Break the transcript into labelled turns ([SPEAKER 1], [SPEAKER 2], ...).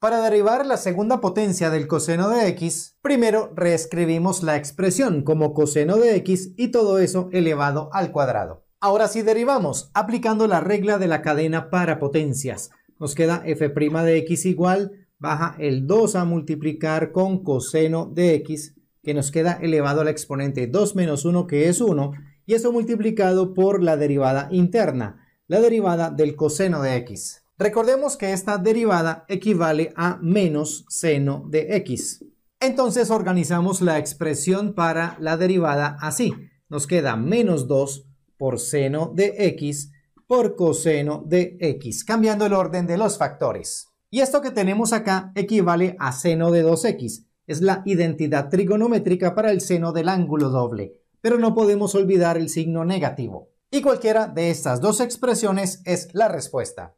[SPEAKER 1] Para derivar la segunda potencia del coseno de x, primero reescribimos la expresión como coseno de x y todo eso elevado al cuadrado. Ahora sí derivamos, aplicando la regla de la cadena para potencias. Nos queda f' de x igual, baja el 2 a multiplicar con coseno de x, que nos queda elevado al exponente 2 menos 1, que es 1, y eso multiplicado por la derivada interna, la derivada del coseno de x. Recordemos que esta derivada equivale a menos seno de x. Entonces organizamos la expresión para la derivada así. Nos queda menos 2 por seno de x por coseno de x, cambiando el orden de los factores. Y esto que tenemos acá equivale a seno de 2x. Es la identidad trigonométrica para el seno del ángulo doble, pero no podemos olvidar el signo negativo. Y cualquiera de estas dos expresiones es la respuesta.